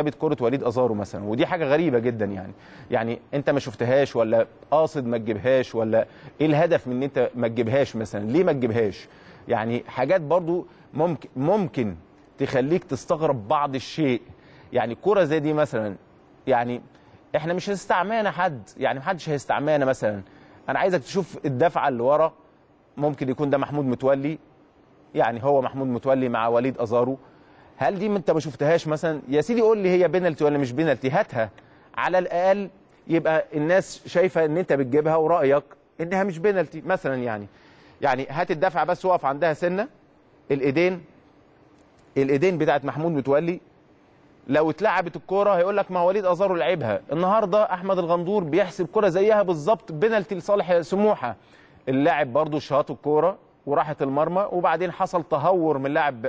جابت كره وليد ازارو مثلا ودي حاجه غريبه جدا يعني يعني انت ما شفتهاش ولا قاصد ما تجيبهاش ولا ايه الهدف من ان انت ما تجيبهاش مثلا ليه ما تجيبهاش يعني حاجات برضو ممكن ممكن تخليك تستغرب بعض الشيء يعني كره زي دي مثلا يعني احنا مش هنستعمانا حد يعني محدش هيستعمانا مثلا انا عايزك تشوف الدفعه اللي ورا ممكن يكون ده محمود متولي يعني هو محمود متولي مع وليد ازارو هل دي انت ما شفتهاش مثلا يا سيدي قول لي هي بينالتي ولا مش بينالتي هاتها على الاقل يبقى الناس شايفه ان انت بتجيبها ورايك انها مش بينالتي مثلا يعني يعني هات الدفعه بس وقف عندها سنه الايدين الايدين بتاعت محمود متولي لو اتلعبت الكوره هيقول لك ما وليد ازارو لعبها النهارده احمد الغندور بيحسب كوره زيها بالظبط بينالتي لصالح سموحه اللاعب برضه شاط الكوره وراحت المرمى وبعدين حصل تهور من لاعب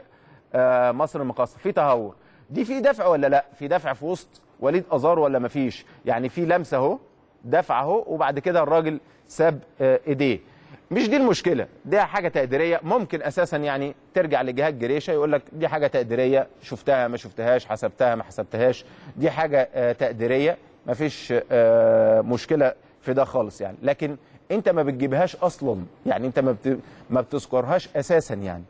آه، مصر المقاصه في تهور دي في دفع ولا لا في دفع في وسط وليد ازار ولا مفيش يعني في لمسه اهو دفع اهو وبعد كده الراجل ساب آه، ايديه مش دي المشكله دي حاجه تقديريه ممكن اساسا يعني ترجع لجهاد جريشه يقول لك دي حاجه تقديريه شفتها ما شفتهاش حسبتها ما حسبتهاش دي حاجه آه، تقديريه ما فيش مشكله في ده خالص يعني لكن انت ما بتجيبهاش اصلا يعني انت ما ما بتذكرهاش اساسا يعني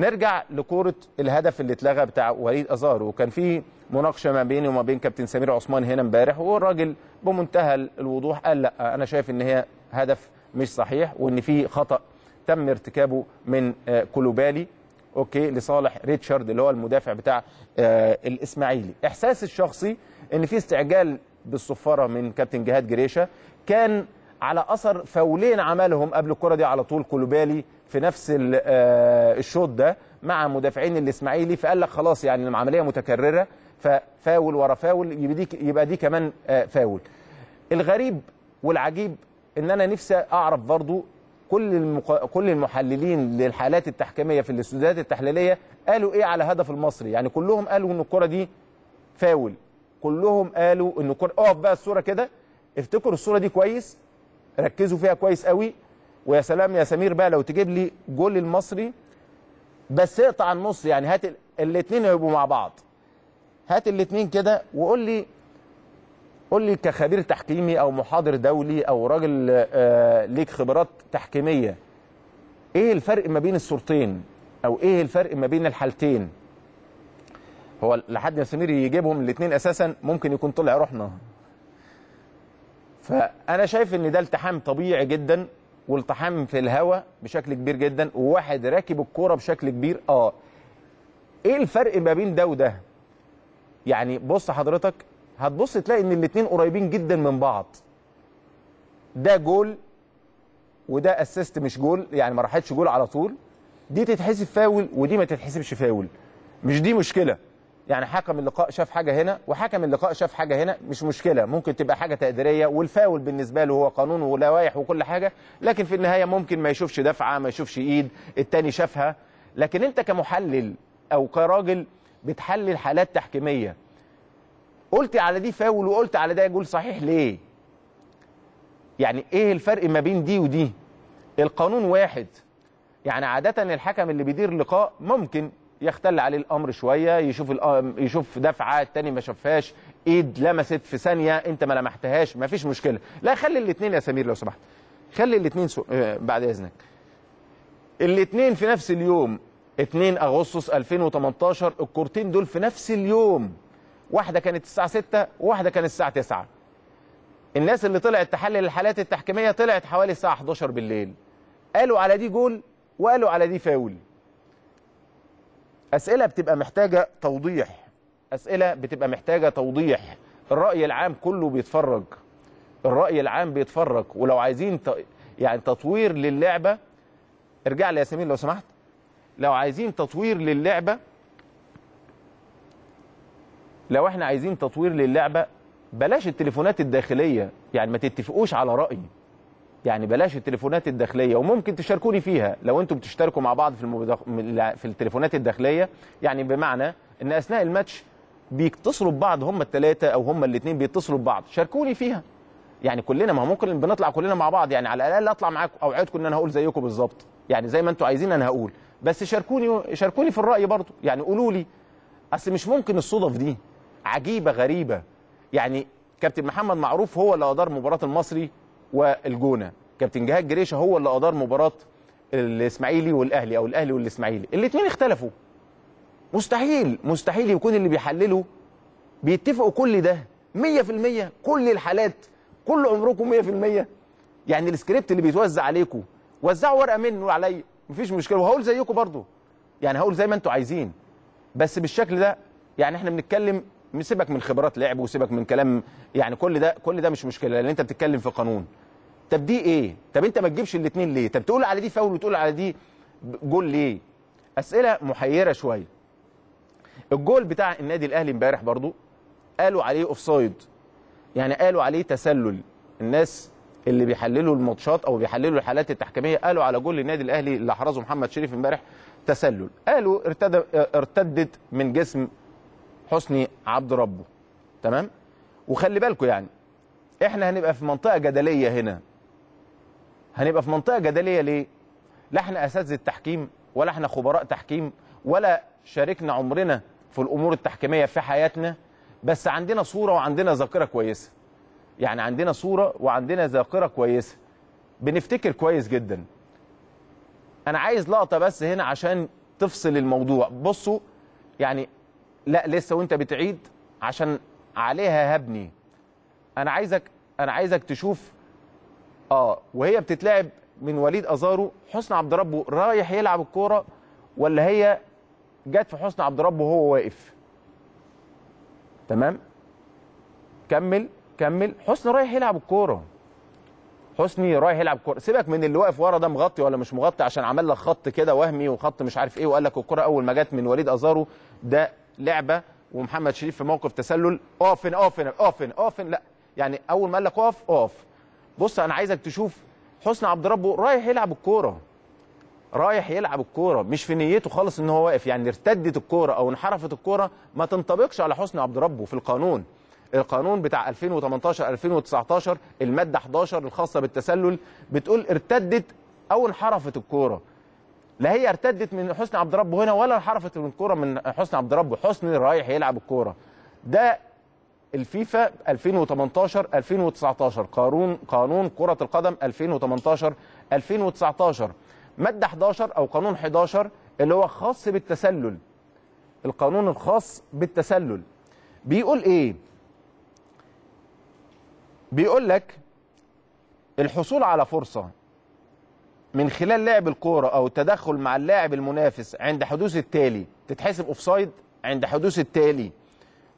نرجع لكوره الهدف اللي اتلغى بتاع وليد ازارو وكان في مناقشه ما بيني وما بين كابتن سمير عثمان هنا امبارح والراجل بمنتهى الوضوح قال لا انا شايف ان هي هدف مش صحيح وان في خطا تم ارتكابه من آه، كولوبالي اوكي لصالح ريتشارد اللي هو المدافع بتاع آه، الاسماعيلي احساسي الشخصي ان في استعجال بالصفاره من كابتن جهاد جريشه كان على اثر فاولين عملهم قبل الكره دي على طول كولوبالي في نفس آه، الشوط ده مع مدافعين الاسماعيلي فقال لك خلاص يعني العمليه متكرره ففاول ورا فاول يبقى دي يبقى دي كمان آه، فاول الغريب والعجيب ان انا نفسي اعرف برضو كل المق... كل المحللين للحالات التحكيميه في الاستوديوهات التحليليه قالوا ايه على هدف المصري يعني كلهم قالوا ان الكره دي فاول كلهم قالوا ان الكره اقف بقى الصوره كده افتكروا الصوره دي كويس ركزوا فيها كويس قوي ويا سلام يا سمير بقى لو تجيب لي جول المصري بس اقطع النص يعني هات الاثنين هيبقوا مع بعض هات الاثنين كده وقول لي قول لي كخبير تحكيمي او محاضر دولي او راجل آه ليك خبرات تحكيميه ايه الفرق ما بين الصورتين او ايه الفرق ما بين الحالتين هو لحد ما سمير يجيبهم الاثنين اساسا ممكن يكون طلع رحنا فانا شايف ان ده التحام طبيعي جدا والتحام في الهواء بشكل كبير جدا وواحد راكب الكوره بشكل كبير اه ايه الفرق ما بين ده وده يعني بص حضرتك هتبص تلاقي ان الاتنين قريبين جدا من بعض ده جول وده اسيست مش جول يعني ما راحتش جول على طول دي تتحسب فاول ودي ما تتحسبش فاول مش دي مشكله يعني حكم اللقاء شاف حاجه هنا وحكم اللقاء شاف حاجه هنا مش مشكله ممكن تبقى حاجه تقديريه والفاول بالنسبه له هو قانون ولوائح وكل حاجه لكن في النهايه ممكن ما يشوفش دفعه ما يشوفش ايد التاني شافها لكن انت كمحلل او كراجل بتحلل حالات تحكيميه قلت على دي فاول وقلت على ده يقول صحيح ليه يعني ايه الفرق ما بين دي ودي القانون واحد يعني عادة الحكم اللي بيدير لقاء ممكن يختل عليه الامر شويه يشوف يشوف دفعه الثاني ما شافهاش ايد لمست في ثانيه انت ما لمحتهاش ما فيش مشكله لا خلي الاثنين يا سمير لو سمحت خلي الاثنين سو... آه، بعد اذنك الاثنين في نفس اليوم 2 اغسطس 2018 الكورتين دول في نفس اليوم واحده كانت الساعه 6 وواحده كانت الساعه 9 الناس اللي طلعت تحلل الحالات التحكيميه طلعت حوالي الساعه 11 بالليل قالوا على دي جول وقالوا على دي فاول اسئله بتبقى محتاجه توضيح اسئله بتبقى محتاجه توضيح الراي العام كله بيتفرج الراي العام بيتفرج ولو عايزين ت... يعني تطوير للعبه ارجع لي ياسمين لو سمحت لو عايزين تطوير للعبه لو احنا عايزين تطوير للعبه بلاش التليفونات الداخليه يعني ما تتفقوش على راي يعني بلاش التليفونات الداخليه وممكن تشاركوني فيها لو انتم بتشتركوا مع بعض في المبدخ... في التليفونات الداخليه يعني بمعنى ان اثناء الماتش بيتصلوا ببعض هم الثلاثه او هم الاثنين بيتصلوا ببعض شاركوني فيها يعني كلنا ما ممكن بنطلع كلنا مع بعض يعني على الاقل اطلع معاكم اوعدكم ان انا هقول زيكم بالظبط يعني زي ما انتم عايزين انا هقول بس شاركوني شاركوني في الراي برضه يعني قولوا لي اصل مش ممكن الصدف دي عجيبه غريبه يعني كابتن محمد معروف هو اللي ادار مباراه المصري والجونه كابتن جهاد جريشه هو اللي ادار مباراه الاسماعيلي والاهلي او الاهلي والاسماعيلي الاثنين اختلفوا مستحيل مستحيل يكون اللي بيحللوا بيتفقوا كل ده 100% كل الحالات كل عمركم 100% يعني السكريبت اللي بيتوزع عليكم وزعوا ورقه منه عليا مفيش مشكله وهقول زيكم برضو يعني هقول زي ما انتم عايزين بس بالشكل ده يعني احنا بنتكلم سيبك من خبرات لعب وسيبك من كلام يعني كل ده كل ده مش مشكله لان انت بتتكلم في قانون طب دي ايه طب انت ما تجيبش الاثنين ليه طب تقول على دي فاول وتقول على دي جول ليه اسئله محيره شويه الجول بتاع النادي الاهلي امبارح برضو قالوا عليه اوفسايد يعني قالوا عليه تسلل الناس اللي بيحللوا الماتشات او بيحللوا الحالات التحكيميه قالوا على جول النادي الاهلي اللي احرزه محمد شريف امبارح تسلل قالوا ارتد ارتدت من جسم حسني عبد ربه تمام وخلي بالكم يعني احنا هنبقى في منطقه جدليه هنا هنبقى في منطقه جدليه ليه لا احنا اساتذه تحكيم ولا احنا خبراء تحكيم ولا شاركنا عمرنا في الامور التحكيميه في حياتنا بس عندنا صوره وعندنا ذاكره كويسه يعني عندنا صوره وعندنا ذاكره كويسه بنفتكر كويس جدا انا عايز لقطه بس هنا عشان تفصل الموضوع بصوا يعني لا لسه وانت بتعيد عشان عليها هبني انا عايزك انا عايزك تشوف اه وهي بتتلعب من وليد ازارو حسن عبد ربه رايح يلعب الكوره ولا هي جت في حسن عبد ربه وهو واقف تمام كمل كمل حسن رايح يلعب الكوره حسني رايح يلعب كوره سيبك من اللي واقف ورا ده مغطي ولا مش مغطي عشان عمل لك خط كده وهمي وخط مش عارف ايه وقال لك الكوره اول ما جت من وليد ازارو ده لعبه ومحمد شريف في موقف تسلل اوفن اوفن اوفن اوفن لا يعني اول ما قال لك اوف اوف بص انا عايزك تشوف حسن عبد ربه رايح يلعب الكوره رايح يلعب الكوره مش في نيته خالص ان هو واقف يعني ارتدت الكوره او انحرفت الكوره ما تنطبقش على حسن عبد ربه في القانون القانون بتاع 2018 2019 الماده 11 الخاصه بالتسلل بتقول ارتدت او انحرفت الكوره لا هي ارتدت من حسني عبد ربه هنا ولا انحرفت من الكوره من حسني عبد ربه حسني رايح يلعب الكوره ده الفيفا 2018 2019 قانون قانون كره القدم 2018 2019 ماده 11 او قانون 11 اللي هو خاص بالتسلل القانون الخاص بالتسلل بيقول ايه بيقول لك الحصول على فرصه من خلال لعب الكوره او التدخل مع اللاعب المنافس عند حدوث التالي تتحسب اوفسايد عند حدوث التالي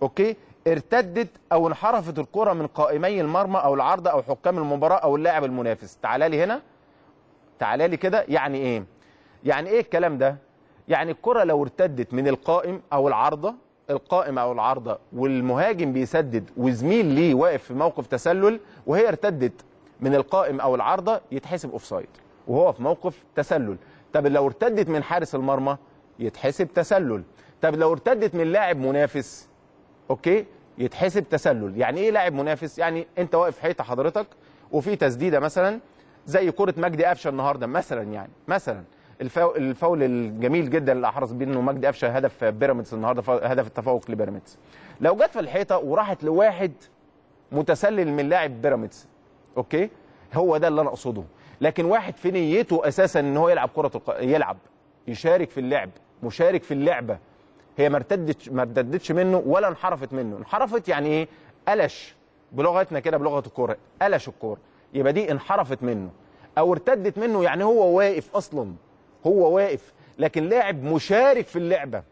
اوكي ارتدت او انحرفت الكوره من قائمي المرمى او العارضه او حكام المباراه او اللاعب المنافس تعالى لي هنا تعالى لي كده يعني ايه يعني ايه الكلام ده يعني الكره لو ارتدت من القائم او العارضه القائم او العارضه والمهاجم بيسدد وزميل ليه واقف في موقف تسلل وهي ارتدت من القائم او العارضه يتحسب اوفسايد وهو في موقف تسلل طب لو ارتدت من حارس المرمى يتحسب تسلل طب لو ارتدت من لاعب منافس اوكي يتحسب تسلل يعني ايه لاعب منافس يعني انت واقف حيطه حضرتك وفي تسديده مثلا زي كره مجدي قفشه النهارده مثلا يعني مثلا الفاول الجميل جدا اللي احرز بيه انه مجدي قفشه هدف بيراميدز النهارده هدف التفوق لبيراميدز لو جت في الحيطه وراحت لواحد متسلل من لاعب بيراميدز اوكي هو ده اللي انا اقصده لكن واحد في نيته اساسا ان هو يلعب كره الق... يلعب يشارك في اللعب مشارك في اللعبه هي ما ارتدتش ما ارتدتش منه ولا انحرفت منه انحرفت يعني ايه قلش بلغتنا كده بلغه الكوره قلش الكوره يبقى دي انحرفت منه او ارتدت منه يعني هو واقف اصلا هو واقف لكن لاعب مشارك في اللعبه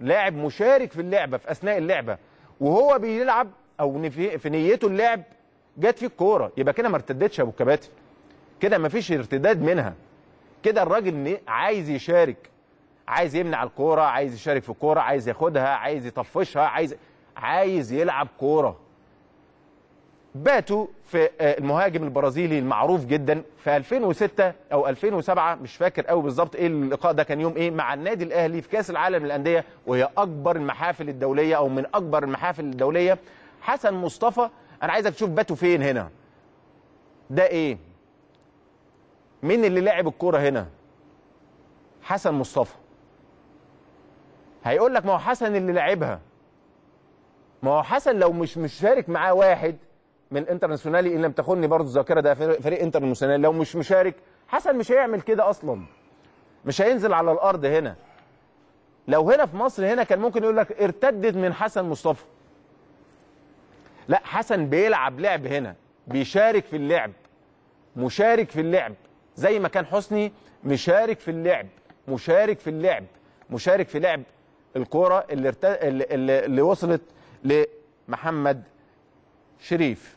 لاعب مشارك في اللعبه في اثناء اللعبه وهو بيلعب او في نيته اللعب جت فيه الكوره يبقى كده ما ارتدتش يا ابو الكباتن كده مفيش ارتداد منها كده الراجل عايز يشارك عايز يمنع الكوره عايز يشارك في الكوره عايز ياخدها عايز يطفشها عايز عايز يلعب كوره باتوا في آه، المهاجم البرازيلي المعروف جدا في 2006 او 2007 مش فاكر قوي بالظبط ايه اللقاء ده كان يوم ايه مع النادي الاهلي في كاس العالم للانديه وهي اكبر المحافل الدوليه او من اكبر المحافل الدوليه حسن مصطفى انا عايزك تشوف باتوا فين هنا ده ايه مين اللي لعب الكوره هنا حسن مصطفى هيقول لك ما هو حسن اللي لعبها ما هو حسن لو مش مشارك معاه واحد من انترناسيونالي ان لم تخني برضه الذاكره ده فريق انترناسيونالي لو مش مشارك حسن مش هيعمل كده اصلا مش هينزل على الارض هنا لو هنا في مصر هنا كان ممكن يقول لك ارتدت من حسن مصطفى لا حسن بيلعب لعب هنا بيشارك في اللعب مشارك في اللعب زي ما كان حسني مشارك في اللعب مشارك في اللعب مشارك في لعب الكوره اللي, ارت... اللي, اللي وصلت لمحمد شريف